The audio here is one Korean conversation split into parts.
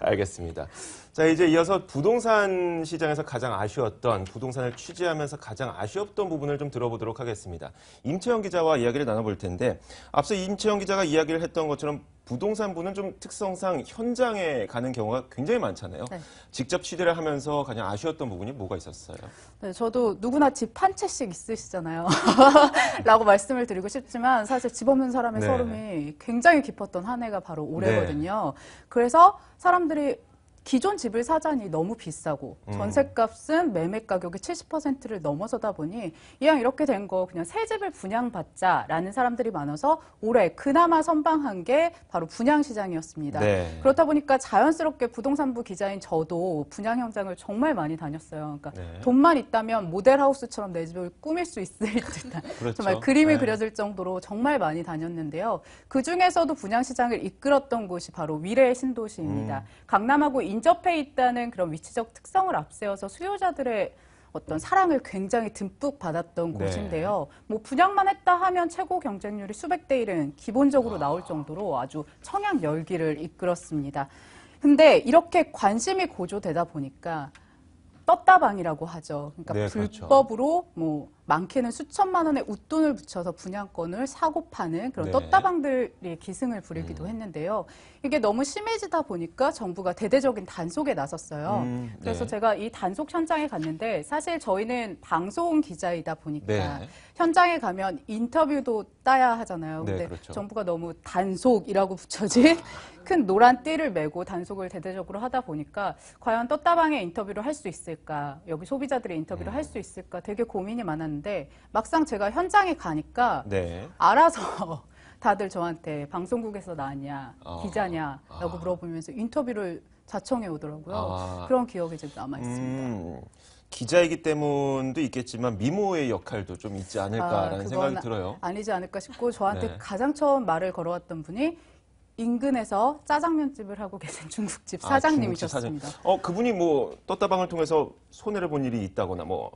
알겠습니다. 자, 이제 이어서 부동산 시장에서 가장 아쉬웠던 부동산을 취재하면서 가장 아쉬웠던 부분을 좀 들어보도록 하겠습니다. 임채영 기자와 이야기를 나눠볼 텐데 앞서 임채영 기자가 이야기를 했던 것처럼 부동산부는 좀 특성상 현장에 가는 경우가 굉장히 많잖아요. 네. 직접 취재를 하면서 가장 아쉬웠던 부분이 뭐가 있었어요? 네, 저도 누구나 집 한 채씩 있으시잖아요. 라고 말씀을 드리고 싶지만 사실 집 없는 사람의 네. 서름이 굉장히 깊었던 한 해가 바로 올해거든요. 네. 그래서 사람들이 기존 집을 사자니 너무 비싸고 음. 전셋값은 매매 가격의 70%를 넘어서다 보니 이왕 이렇게 된 거 그냥 새 집을 분양받자라는 사람들이 많아서 올해 그나마 선방한 게 바로 분양 시장이었습니다. 네. 그렇다 보니까 자연스럽게 부동산부 기자인 저도 분양 현장을 정말 많이 다녔어요. 그러니까 네. 돈만 있다면 모델 하우스처럼 내 집을 꾸밀 수 있을 듯한 그렇죠. 정말 그림이 네. 그려질 정도로 정말 많이 다녔는데요. 그 중에서도 분양 시장을 이끌었던 곳이 바로 미래의 신도시입니다. 음. 강남하고 인접해 있다는 그런 위치적 특성을 앞세워서 수요자들의 어떤 사랑을 굉장히 듬뿍 받았던 네. 곳인데요. 뭐 분양만 했다 하면 최고 경쟁률이 수백 대 1은 기본적으로 나올 정도로 아주 청약 열기를 이끌었습니다. 근데 이렇게 관심이 고조되다 보니까 떴다방이라고 하죠. 그러니까 네, 그렇죠. 불법으로 그렇죠. 뭐 많게는 수천만 원의 웃돈을 붙여서 분양권을 사고 파는 그런 네. 떴다방들이 기승을 부리기도 음. 했는데요. 이게 너무 심해지다 보니까 정부가 대대적인 단속에 나섰어요. 음, 네. 그래서 제가 이 단속 현장에 갔는데 사실 저희는 방송 기자이다 보니까 네. 현장에 가면 인터뷰도 따야 하잖아요. 네, 근데 그렇죠. 정부가 너무 단속이라고 붙여진 큰 노란 띠를 메고 단속을 대대적으로 하다 보니까 과연 떴다방의 인터뷰를 할 수 있을까? 여기 소비자들의 인터뷰를 음. 할수 있을까? 되게 고민이 많았는데 했는데 막상 제가 현장에 가니까 네. 알아서 다들 저한테 방송국에서 나냐 아, 기자냐라고 아. 물어보면서 인터뷰를 자청해 오더라고요. 아. 그런 기억이 지 남아 있습니다. 음, 기자이기 때문도 있겠지만 미모의 역할도 좀 있지 않을까라는 아, 생각이 들어요. 아니지 않을까 싶고 저한테 네. 가장 처음 말을 걸어왔던 분이 인근에서 짜장면집을 하고 계신 중국집 아, 사장님이셨습니다. 중국집 사장. 어, 그분이 뭐 떴다방을 통해서 손해를 본 일이 있다거나 뭐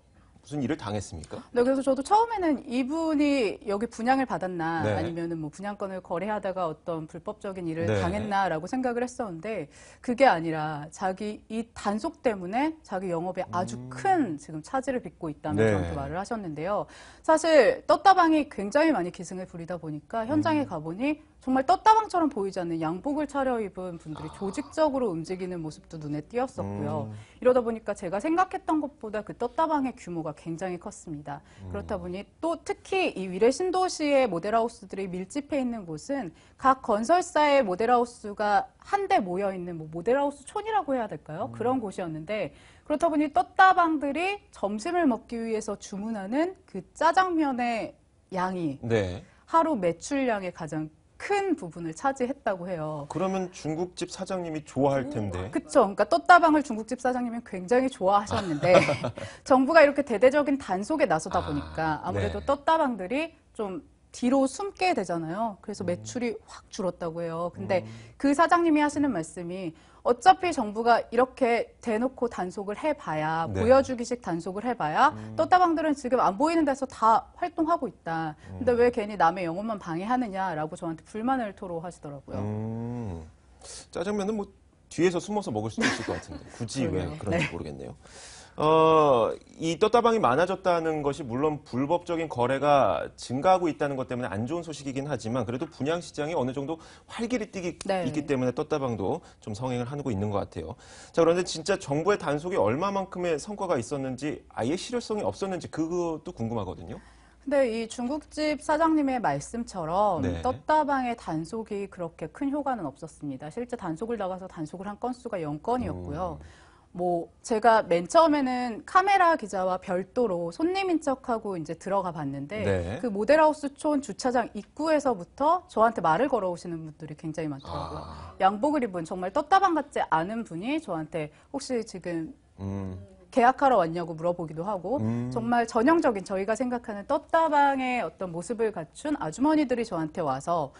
무슨 일을 당했습니까? 네, 그래서 저도 처음에는 이분이 여기 분양을 받았나 네. 아니면은 뭐 분양권을 거래하다가 어떤 불법적인 일을 네. 당했나라고 생각을 했었는데 그게 아니라 자기 이 단속 때문에 자기 영업에 아주 음. 큰 지금 차질을 빚고 있다는 저한테 네. 말을 하셨는데요. 사실 떴다방이 굉장히 많이 기승을 부리다 보니까 현장에 음. 가보니 정말 떴다방처럼 보이지 않는 양복을 차려입은 분들이 아. 조직적으로 움직이는 모습도 눈에 띄었었고요. 음. 이러다 보니까 제가 생각했던 것보다 그 떴다방의 규모가 굉장히 컸습니다. 음. 그렇다 보니 또 특히 이 위례 신도시의 모델하우스들이 밀집해 있는 곳은 각 건설사의 모델하우스가 한데 모여 있는 뭐 모델하우스 촌이라고 해야 될까요? 음. 그런 곳이었는데 그렇다 보니 떴다방들이 점심을 먹기 위해서 주문하는 그 짜장면의 양이 네. 하루 매출량의 가장 큰 부분을 차지했다고 해요. 그러면 중국집 사장님이 좋아할 음, 텐데. 그쵸. 그러니까 떴다방을 중국집 사장님이 굉장히 좋아하셨는데 정부가 이렇게 대대적인 단속에 나서다 아, 보니까 아무래도 네. 떴다방들이 좀 뒤로 숨게 되잖아요. 그래서 음. 매출이 확 줄었다고 해요. 근데 음. 그 사장님이 하시는 말씀이 어차피 정부가 이렇게 대놓고 단속을 해봐야 네. 보여주기식 단속을 해봐야 음. 떴다방들은 지금 안 보이는 데서 다 활동하고 있다. 근데 음. 왜 괜히 남의 영업만 방해하느냐라고 저한테 불만을 토로하시더라고요. 음. 짜장면은 뭐 뒤에서 숨어서 먹을 수도 있을 것 같은데 굳이 왜 그런지 네. 모르겠네요. 어, 이 떴다방이 많아졌다는 것이 물론 불법적인 거래가 증가하고 있다는 것 때문에 안 좋은 소식이긴 하지만 그래도 분양 시장이 어느 정도 활기를 띠기 네. 있기 때문에 떴다방도 좀 성행을 하고 있는 것 같아요. 자, 그런데 진짜 정부의 단속이 얼마만큼의 성과가 있었는지 아예 실효성이 없었는지 그것도 궁금하거든요. 근데 이 중국집 사장님의 말씀처럼 네. 떴다방의 단속이 그렇게 큰 효과는 없었습니다. 실제 단속을 나가서 단속을 한 건수가 0건이었고요. 음. 뭐 제가 맨 처음에는 카메라 기자와 별도로 손님인 척하고 이제 들어가 봤는데 네. 그 모델하우스촌 주차장 입구에서부터 저한테 말을 걸어오시는 분들이 굉장히 많더라고요. 아. 양복을 입은 정말 떴다방 같지 않은 분이 저한테 혹시 지금 음. 계약하러 왔냐고 물어보기도 하고 음. 정말 전형적인 저희가 생각하는 떴다방의 어떤 모습을 갖춘 아주머니들이 저한테 와서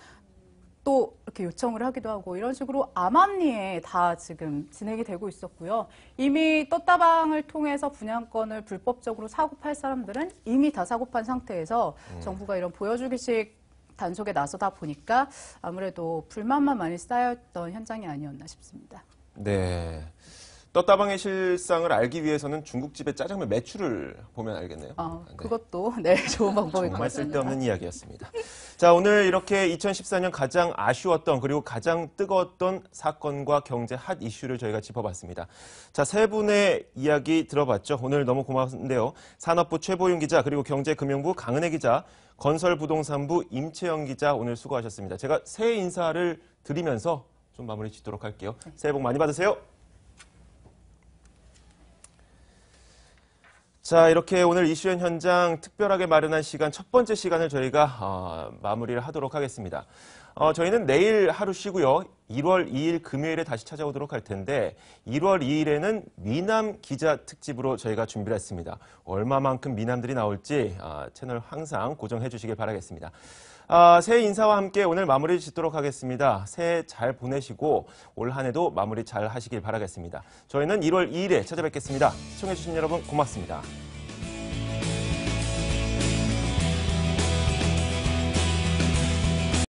또 이렇게 요청을 하기도 하고 이런 식으로 암암리에 다 지금 진행이 되고 있었고요. 이미 떴다방을 통해서 분양권을 불법적으로 사고 팔 사람들은 이미 다 사고 판 상태에서 음. 정부가 이런 보여주기식 단속에 나서다 보니까 아무래도 불만만 많이 쌓였던 현장이 아니었나 싶습니다. 네. 떴다방의 실상을 알기 위해서는 중국집의 짜장면 매출을 보면 알겠네요. 아, 네. 그것도 네 좋은 방법입니다 정말 쓸데없는 이야기였습니다. 자 오늘 이렇게 2014년 가장 아쉬웠던 그리고 가장 뜨거웠던 사건과 경제 핫 이슈를 저희가 짚어봤습니다. 자세 분의 이야기 들어봤죠. 오늘 너무 고맙는데요. 산업부 최보윤 기자 그리고 경제금융부 강은혜 기자 건설부동산부 임채영 기자 오늘 수고하셨습니다. 제가 새해 인사를 드리면서 좀 마무리 짓도록 할게요. 새해 복 많이 받으세요. 자, 이렇게 오늘 이슈엔 현장 특별하게 마련한 시간 첫 번째 시간을 저희가 어, 마무리를 하도록 하겠습니다. 어, 저희는 내일 하루 쉬고요. 1월 2일 금요일에 다시 찾아오도록 할 텐데 1월 2일에는 미남 기자 특집으로 저희가 준비를 했습니다. 얼마만큼 미남들이 나올지 어, 채널 항상 고정해 주시길 바라겠습니다. 아, 새해 인사와 함께 오늘 마무리 짓도록 하겠습니다. 새해 잘 보내시고 올 한 해도 마무리 잘 하시길 바라겠습니다. 저희는 1월 2일에 찾아뵙겠습니다. 시청해주신 여러분 고맙습니다.